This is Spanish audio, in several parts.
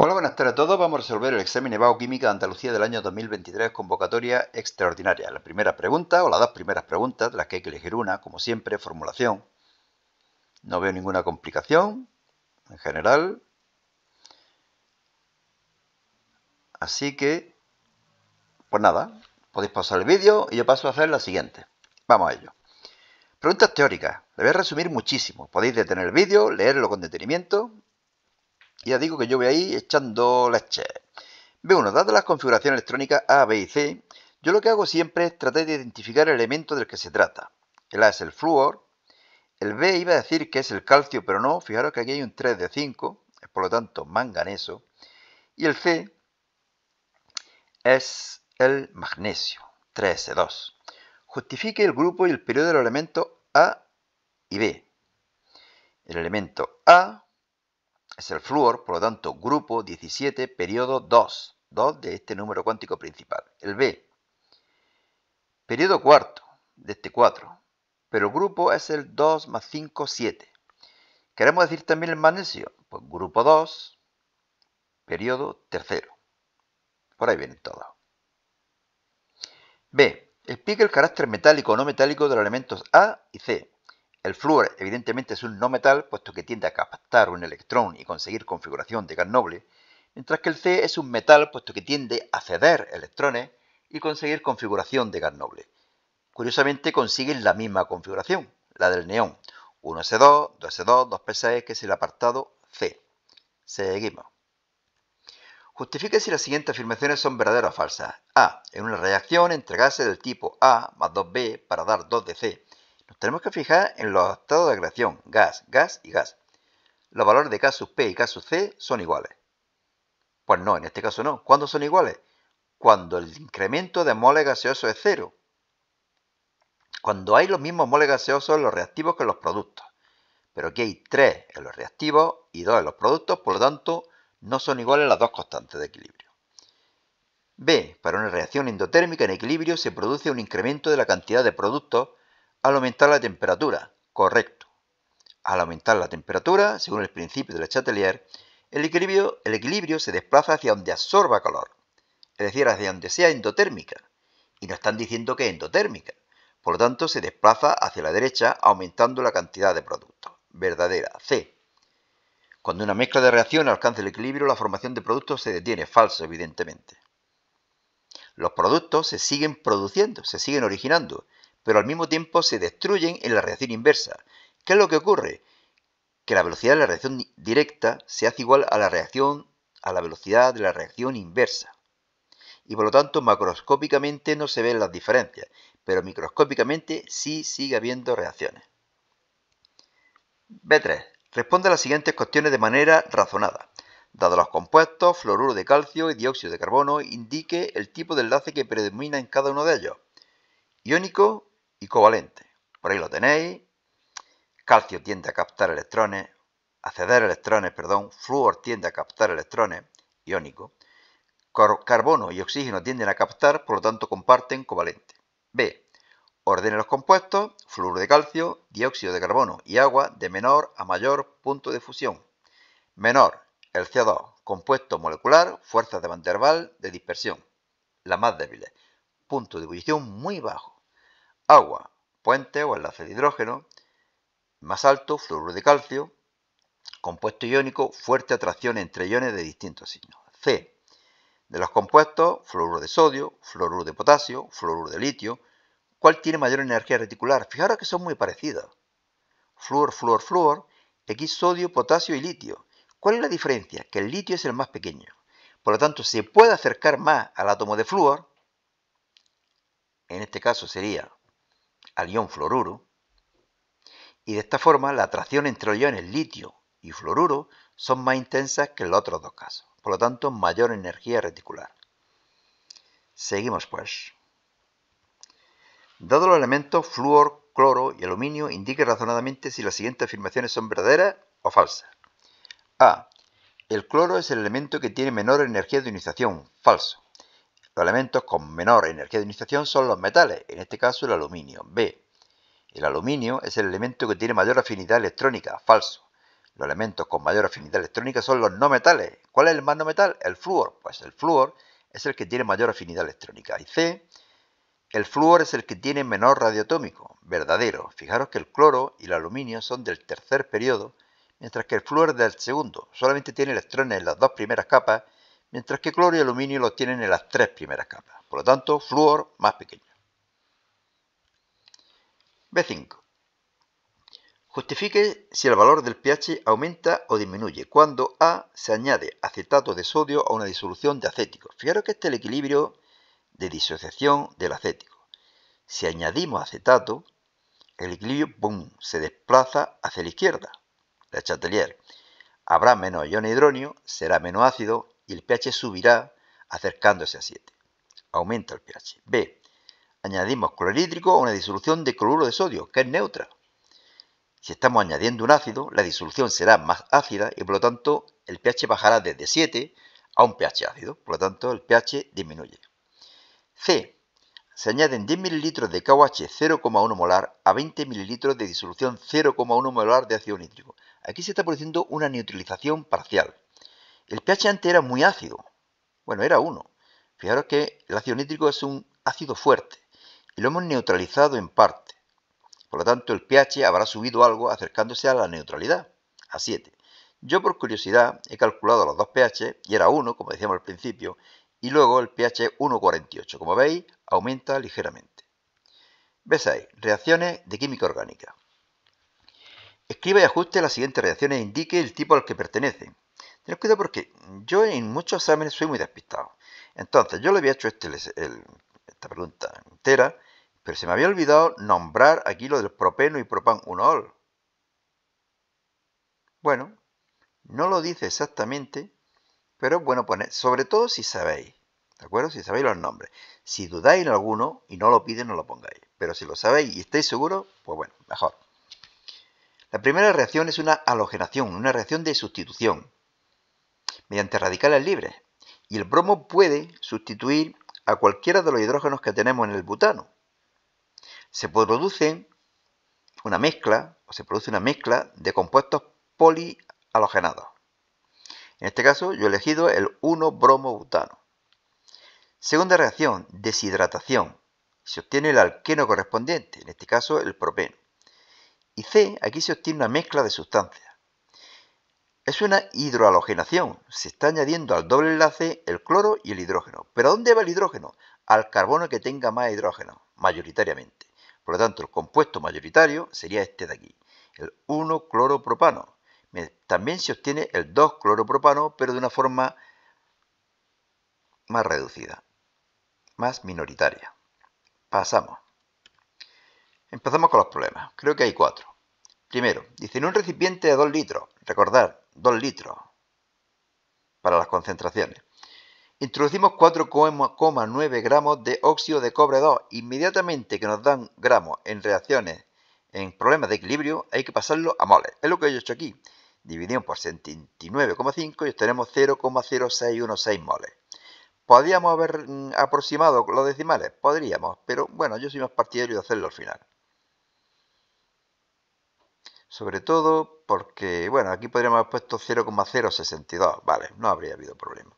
Hola, buenas tardes a todos. Vamos a resolver el examen de Química de Andalucía del año 2023, convocatoria extraordinaria. La primera pregunta, o las dos primeras preguntas, de las que hay que elegir una, como siempre, formulación. No veo ninguna complicación, en general. Así que, pues nada, podéis pausar el vídeo y yo paso a hacer la siguiente. Vamos a ello. Preguntas teóricas. Le voy a resumir muchísimo. Podéis detener el vídeo, leerlo con detenimiento ya digo que yo voy ahí echando leche. B1. Dadas las configuraciones electrónicas A, B y C, yo lo que hago siempre es tratar de identificar el elemento del que se trata. El A es el flúor, el B iba a decir que es el calcio, pero no, fijaros que aquí hay un 3 de 5, por lo tanto manganeso, y el C es el magnesio, 3S2. Justifique el grupo y el periodo de los elementos A y B. El elemento A es el fluor, por lo tanto, grupo 17, periodo 2, 2 de este número cuántico principal. El B, periodo cuarto de este 4, pero el grupo es el 2 más 5, 7. Queremos decir también el magnesio, pues grupo 2, periodo tercero. Por ahí vienen todos. B, explica el carácter metálico o no metálico de los elementos A y C. El flúor evidentemente es un no metal puesto que tiende a captar un electrón y conseguir configuración de gas noble, mientras que el C es un metal puesto que tiende a ceder electrones y conseguir configuración de gas noble. Curiosamente consiguen la misma configuración, la del neón, 1S2, 2S2, 2 p que es el apartado C. Seguimos. Justifique si las siguientes afirmaciones son verdaderas o falsas. A. En una reacción entre gases del tipo A más 2B para dar 2 C. Nos tenemos que fijar en los estados de creación, gas, gas y gas. Los valores de K P y K C son iguales. Pues no, en este caso no. ¿Cuándo son iguales? Cuando el incremento de moles gaseosos es cero. Cuando hay los mismos moles gaseosos en los reactivos que en los productos. Pero aquí hay 3 en los reactivos y 2 en los productos, por lo tanto, no son iguales las dos constantes de equilibrio. B. Para una reacción endotérmica en equilibrio se produce un incremento de la cantidad de productos al aumentar la temperatura. Correcto. Al aumentar la temperatura, según el principio de la Chatelier, el equilibrio, se desplaza hacia donde absorba calor, es decir, hacia donde sea endotérmica. Y nos están diciendo que es endotérmica. Por lo tanto, se desplaza hacia la derecha aumentando la cantidad de productos. Verdadera, C. Cuando una mezcla de reacción alcanza el equilibrio, la formación de productos se detiene. Falso, evidentemente. Los productos se siguen produciendo, se siguen originando, pero al mismo tiempo se destruyen en la reacción inversa. ¿Qué es lo que ocurre? Que la velocidad de la reacción directa se hace igual a la reacción a la velocidad de la reacción inversa. Y por lo tanto, macroscópicamente no se ven las diferencias, pero microscópicamente sí sigue habiendo reacciones. B3. Responde a las siguientes cuestiones de manera razonada. Dado los compuestos, fluoruro de calcio y dióxido de carbono, indique el tipo de enlace que predomina en cada uno de ellos. Iónico, y covalente. Por ahí lo tenéis. Calcio tiende a captar electrones, a ceder electrones, perdón. Flúor tiende a captar electrones, iónico. Carbono y oxígeno tienden a captar, por lo tanto comparten covalente. B. Ordene los compuestos, flúor de calcio, dióxido de carbono y agua de menor a mayor punto de fusión. Menor, el CO2, compuesto molecular, fuerza de Van der Waals de dispersión, la más débil, Punto de ebullición muy bajo agua, puente o enlace de hidrógeno, más alto, fluoruro de calcio, compuesto iónico, fuerte atracción entre iones de distintos signos. C. De los compuestos, fluoruro de sodio, fluoruro de potasio, fluoruro de litio, ¿cuál tiene mayor energía reticular? Fijaros que son muy parecidos. Fluor, fluor, fluor, X sodio, potasio y litio. ¿Cuál es la diferencia? Que el litio es el más pequeño. Por lo tanto, se puede acercar más al átomo de flúor. En este caso sería al ion fluoruro, y de esta forma la atracción entre los iones litio y fluoruro son más intensas que en los otros dos casos, por lo tanto mayor energía reticular. Seguimos pues. Dado los elementos flúor, cloro y aluminio, indique razonadamente si las siguientes afirmaciones son verdaderas o falsas. A. El cloro es el elemento que tiene menor energía de ionización. Falso. Los elementos con menor energía de ionización son los metales, en este caso el aluminio. B. El aluminio es el elemento que tiene mayor afinidad electrónica, falso. Los elementos con mayor afinidad electrónica son los no metales. ¿Cuál es el más no metal? El flúor. Pues el flúor es el que tiene mayor afinidad electrónica. Y C, el flúor es el que tiene menor atómico. verdadero. Fijaros que el cloro y el aluminio son del tercer periodo, mientras que el flúor del segundo. Solamente tiene electrones en las dos primeras capas mientras que cloro y aluminio los tienen en las tres primeras capas. Por lo tanto, flúor más pequeño. B5. Justifique si el valor del pH aumenta o disminuye cuando A se añade acetato de sodio a una disolución de acético. Fijaros que este es el equilibrio de disociación del acético. Si añadimos acetato, el equilibrio boom, se desplaza hacia la izquierda, la Chatelier. Habrá menos ion hidróneo, será menos ácido y el pH subirá acercándose a 7. Aumenta el pH. B. Añadimos clorhídrico a una disolución de cloruro de sodio, que es neutra. Si estamos añadiendo un ácido, la disolución será más ácida y por lo tanto el pH bajará desde 7 a un pH ácido, por lo tanto el pH disminuye. C. Se añaden 10 ml de KOH 0,1 molar a 20 ml de disolución 0,1 molar de ácido nítrico. Aquí se está produciendo una neutralización parcial. El pH antes era muy ácido. Bueno, era 1. Fijaros que el ácido nítrico es un ácido fuerte y lo hemos neutralizado en parte. Por lo tanto, el pH habrá subido algo acercándose a la neutralidad, a 7. Yo por curiosidad he calculado los dos pH y era 1, como decíamos al principio, y luego el pH 1,48. Como veis, aumenta ligeramente. Ves ahí, Reacciones de química orgánica. Escriba y ajuste las siguientes reacciones e indique el tipo al que pertenecen. Cuidado porque yo en muchos exámenes soy muy despistado. Entonces, yo le había hecho este, esta pregunta entera, pero se me había olvidado nombrar aquí lo del propeno y propan-1-ol. Bueno, no lo dice exactamente, pero bueno pone, sobre todo si sabéis, ¿de acuerdo? Si sabéis los nombres. Si dudáis en alguno y no lo piden, no lo pongáis. Pero si lo sabéis y estáis seguros, pues bueno, mejor. La primera reacción es una halogenación, una reacción de sustitución mediante radicales libres. Y el bromo puede sustituir a cualquiera de los hidrógenos que tenemos en el butano. Se produce una mezcla, o se produce una mezcla de compuestos polialogenados. En este caso yo he elegido el 1-bromo-butano. Segunda reacción, deshidratación. Se obtiene el alqueno correspondiente, en este caso el propeno. Y C, aquí se obtiene una mezcla de sustancias. Es una hidrohalogenación. Se está añadiendo al doble enlace el cloro y el hidrógeno. ¿Pero a dónde va el hidrógeno? Al carbono que tenga más hidrógeno, mayoritariamente. Por lo tanto, el compuesto mayoritario sería este de aquí, el 1-cloropropano. También se obtiene el 2-cloropropano, pero de una forma más reducida, más minoritaria. Pasamos. Empezamos con los problemas. Creo que hay cuatro. Primero, dice en un recipiente de 2 litros, recordad, 2 litros para las concentraciones. Introducimos 4,9 gramos de óxido de cobre 2. Inmediatamente que nos dan gramos en reacciones, en problemas de equilibrio, hay que pasarlo a moles. Es lo que yo he hecho aquí. Dividimos por 79,5 y obtenemos 0,0616 moles. ¿Podríamos haber mm, aproximado los decimales? Podríamos, pero bueno, yo soy más partidario de hacerlo al final. Sobre todo porque, bueno, aquí podríamos haber puesto 0,062, vale, no habría habido problema.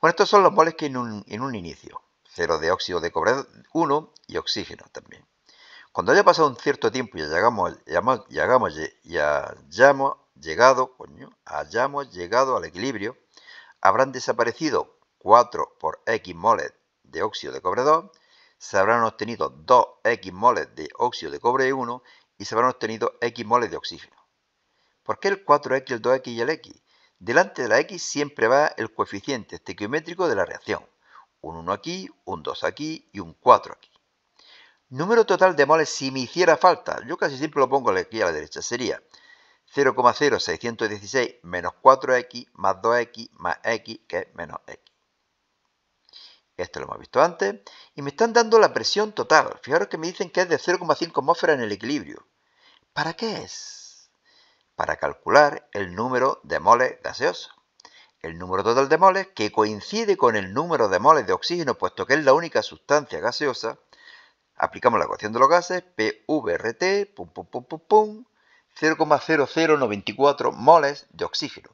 Bueno, estos son los moles que en un, en un inicio, 0 de óxido de cobre 1 y oxígeno también. Cuando haya pasado un cierto tiempo y llegamos, llegamos, ya hayamos llegado, coño, hayamos llegado al equilibrio, habrán desaparecido 4 por X moles de óxido de cobre 2, se habrán obtenido 2X moles de óxido de cobre 1 y se habrán obtenido X moles de oxígeno. ¿Por qué el 4X, el 2X y el X? Delante de la X siempre va el coeficiente estequiométrico de la reacción. Un 1 aquí, un 2 aquí y un 4 aquí. Número total de moles si me hiciera falta. Yo casi siempre lo pongo aquí a la derecha. Sería 0,0616 menos 4x más 2x más x que es menos x. Esto lo hemos visto antes. Y me están dando la presión total. Fijaros que me dicen que es de 0,5 atmósfera en el equilibrio. ¿Para qué es? Para calcular el número de moles gaseosos. El número total de moles, que coincide con el número de moles de oxígeno, puesto que es la única sustancia gaseosa, aplicamos la ecuación de los gases, PVRT, pum, pum, pum, 0,0094 moles de oxígeno.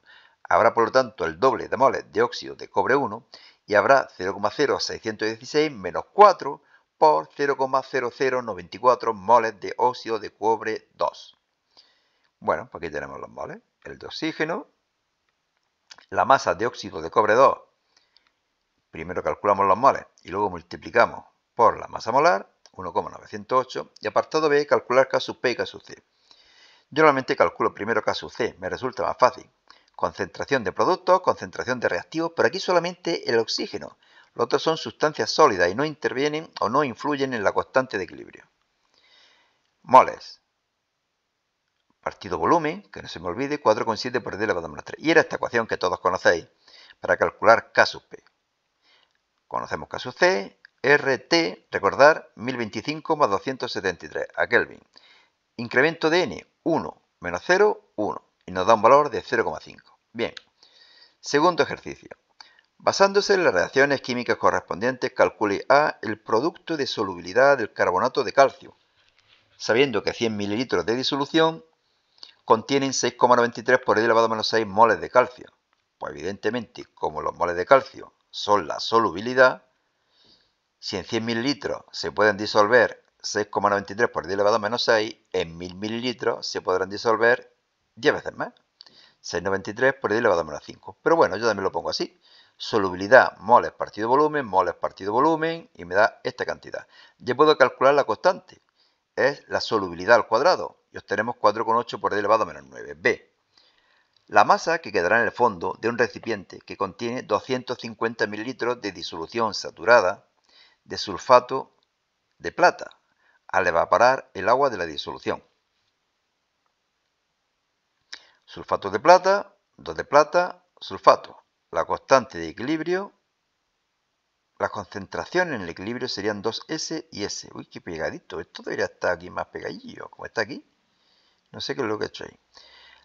Habrá por lo tanto el doble de moles de óxido de cobre 1 y habrá 0,0616 menos 4 por 0,0094 moles de óxido de cobre 2. Bueno, pues aquí tenemos los moles. El de oxígeno, la masa de óxido de cobre 2, primero calculamos los moles y luego multiplicamos por la masa molar, 1,908, y apartado B, calcular K sub P y K sub C. Yo normalmente calculo primero K sub C, me resulta más fácil. Concentración de productos, concentración de reactivos, pero aquí solamente el oxígeno. Los otros son sustancias sólidas y no intervienen o no influyen en la constante de equilibrio. Moles. Partido volumen, que no se me olvide, 4,7 por 10 elevado a menos 3. Y era esta ecuación que todos conocéis para calcular K sub P. Conocemos K sub C, RT, recordar, 1025 más 273 a Kelvin. Incremento de N, 1 menos 0, 1. Y nos da un valor de 0,5. Bien. Segundo ejercicio. Basándose en las reacciones químicas correspondientes, calcule A el producto de solubilidad del carbonato de calcio, sabiendo que 100 ml de disolución contienen 6,93 por 10 elevado a menos 6 moles de calcio. Pues evidentemente, como los moles de calcio son la solubilidad, si en 100 ml se pueden disolver 6,93 por 10 elevado a menos 6, en 1000 ml se podrán disolver 10 veces más. 6,93 por 10 elevado a menos 5. Pero bueno, yo también lo pongo así solubilidad moles partido volumen, moles partido volumen, y me da esta cantidad. Ya puedo calcular la constante, es la solubilidad al cuadrado, y obtenemos 4,8 por d elevado a menos 9. B. La masa que quedará en el fondo de un recipiente que contiene 250 mililitros de disolución saturada de sulfato de plata al evaporar el agua de la disolución. Sulfato de plata, 2 de plata, sulfato la constante de equilibrio, la concentración en el equilibrio serían 2S y S. Uy, qué pegadito. Esto debería estar aquí más pegadillo. Como está aquí, no sé qué es lo que he hecho ahí.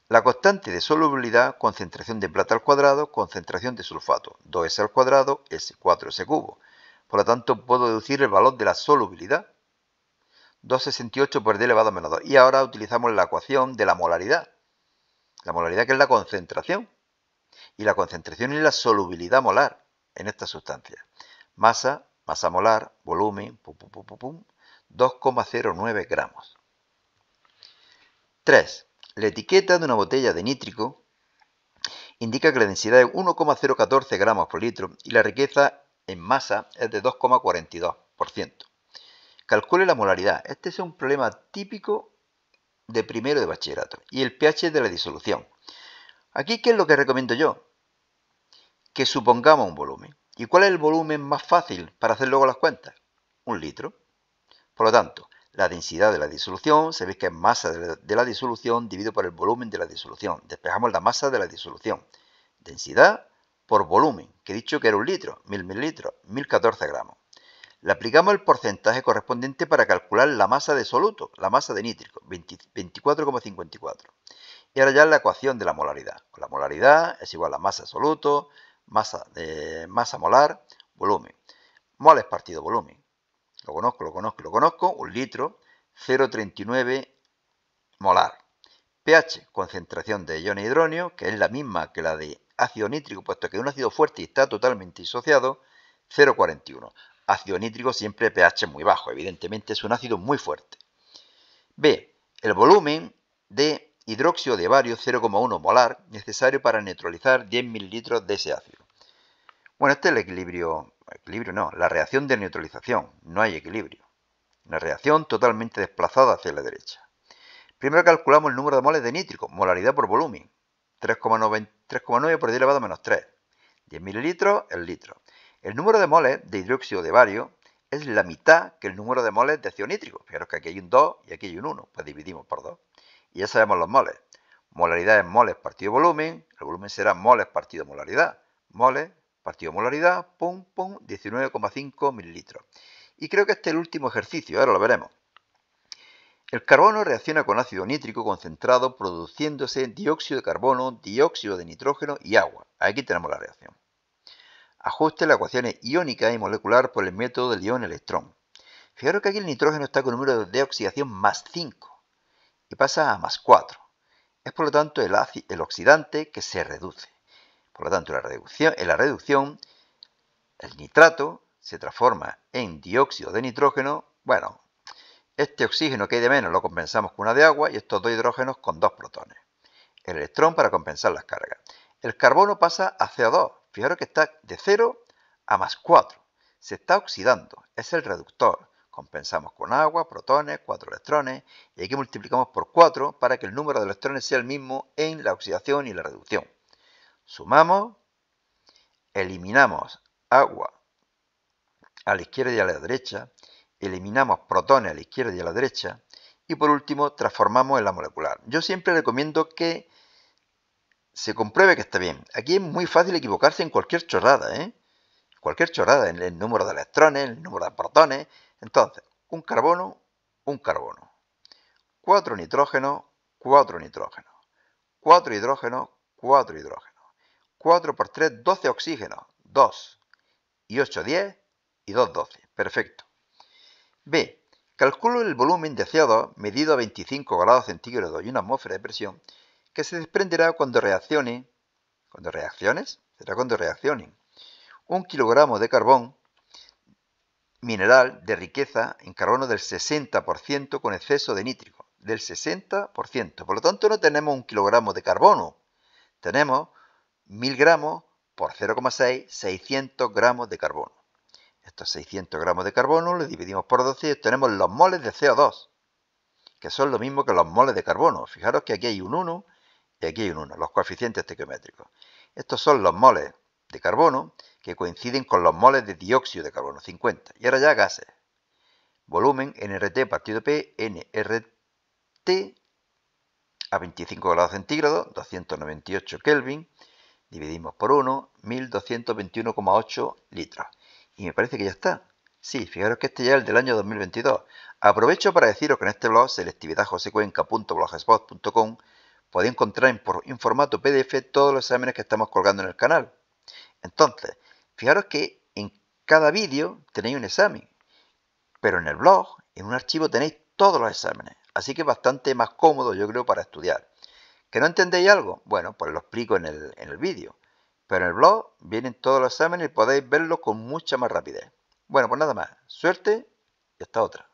La constante de solubilidad, concentración de plata al cuadrado, concentración de sulfato. 2S al cuadrado, S4S cubo. Por lo tanto, puedo deducir el valor de la solubilidad. 268 por D elevado a menos 2. Y ahora utilizamos la ecuación de la molaridad. La molaridad que es la concentración y la concentración y la solubilidad molar en esta sustancia. Masa, masa molar, volumen, 2,09 gramos. 3. La etiqueta de una botella de nítrico indica que la densidad es 1,014 gramos por litro y la riqueza en masa es de 2,42%. Calcule la molaridad. Este es un problema típico de primero de bachillerato y el pH de la disolución. Aquí, ¿qué es lo que recomiendo yo? que supongamos un volumen. ¿Y cuál es el volumen más fácil para hacer luego las cuentas? Un litro. Por lo tanto, la densidad de la disolución, se ve que es masa de la, disolución dividido por el volumen de la disolución. Despejamos la masa de la disolución. Densidad por volumen, que he dicho que era un litro, mil mililitros, 1014 gramos. Le aplicamos el porcentaje correspondiente para calcular la masa de soluto, la masa de nítrico, 24,54. Y ahora ya la ecuación de la molaridad. La molaridad es igual a masa de soluto masa, masa molar, volumen. Moles partido volumen. Lo conozco, lo conozco, lo conozco. Un litro, 0,39 molar. pH, concentración de ion hidróneo, que es la misma que la de ácido nítrico, puesto que es un ácido fuerte y está totalmente disociado, 0,41. Ácido nítrico siempre pH muy bajo, evidentemente es un ácido muy fuerte. B, el volumen de hidróxido de bario 0,1 molar necesario para neutralizar 10 mililitros de ese ácido. Bueno, este es el equilibrio, equilibrio no, la reacción de neutralización, no hay equilibrio. Una reacción totalmente desplazada hacia la derecha. Primero calculamos el número de moles de nítrico, molaridad por volumen, 3,9 por 10 elevado a menos 3, 10 mililitros el litro. El número de moles de hidróxido de bario es la mitad que el número de moles de ácido nítrico. Fijaros que aquí hay un 2 y aquí hay un 1, pues dividimos por 2. Y ya sabemos los moles. Molaridad es moles partido volumen, el volumen será moles partido molaridad. Moles partido molaridad, pum, pum, 19,5 mililitros. Y creo que este es el último ejercicio, ahora lo veremos. El carbono reacciona con ácido nítrico concentrado produciéndose dióxido de carbono, dióxido de nitrógeno y agua. Aquí tenemos la reacción. Ajuste las ecuaciones iónica y molecular por el método del ion electrón. Fijaros que aquí el nitrógeno está con un número de oxidación más 5 y pasa a más 4. Es por lo tanto el, oxidante que se reduce. Por lo tanto, la reducción, en la reducción, el nitrato se transforma en dióxido de nitrógeno. Bueno, este oxígeno que hay de menos lo compensamos con una de agua y estos dos hidrógenos con dos protones. El electrón para compensar las cargas. El carbono pasa a CO2. Fijaros que está de 0 a más 4. Se está oxidando. Es el reductor. Compensamos con agua, protones, cuatro electrones, y aquí multiplicamos por 4 para que el número de electrones sea el mismo en la oxidación y la reducción. Sumamos, eliminamos agua a la izquierda y a la derecha, eliminamos protones a la izquierda y a la derecha, y por último transformamos en la molecular. Yo siempre recomiendo que se compruebe que está bien. Aquí es muy fácil equivocarse en cualquier chorrada, ¿eh? Cualquier chorrada, en el número de electrones, en el número de protones, entonces, un carbono, un carbono. 4 nitrógeno, 4 nitrógeno. 4 hidrógeno, 4 hidrógeno. 4 por 3, 12 oxígeno, 2. Y 8, 10 y 2, 12. Perfecto. B. Calculo el volumen deseado medido a 25 grados centígrados y una atmósfera de presión que se desprenderá cuando reaccione, cuando reacciones, será cuando reaccionen, un kilogramo de carbón mineral de riqueza en carbono del 60% con exceso de nítrico, del 60%. Por lo tanto, no tenemos un kilogramo de carbono, tenemos 1000 gramos por 0,6, 600 gramos de carbono. Estos 600 gramos de carbono los dividimos por 12 y tenemos los moles de CO2, que son lo mismo que los moles de carbono. Fijaros que aquí hay un 1 y aquí hay un 1, los coeficientes estequiométricos. Estos son los moles de carbono que coinciden con los moles de dióxido de carbono 50. Y ahora ya gases. Volumen NRT partido P, NRT a 25 grados centígrados, 298 Kelvin, dividimos por 1, 1221,8 litros. Y me parece que ya está. Sí, fijaros que este ya es el del año 2022. Aprovecho para deciros que en este blog, selectividadjosecuenca.blogspot.com, podéis encontrar en, en formato PDF todos los exámenes que estamos colgando en el canal. Entonces, Fijaros que en cada vídeo tenéis un examen, pero en el blog, en un archivo tenéis todos los exámenes, así que es bastante más cómodo yo creo para estudiar. ¿Que no entendéis algo? Bueno, pues lo explico en el, en el vídeo, pero en el blog vienen todos los exámenes y podéis verlos con mucha más rapidez. Bueno, pues nada más, suerte y hasta otra.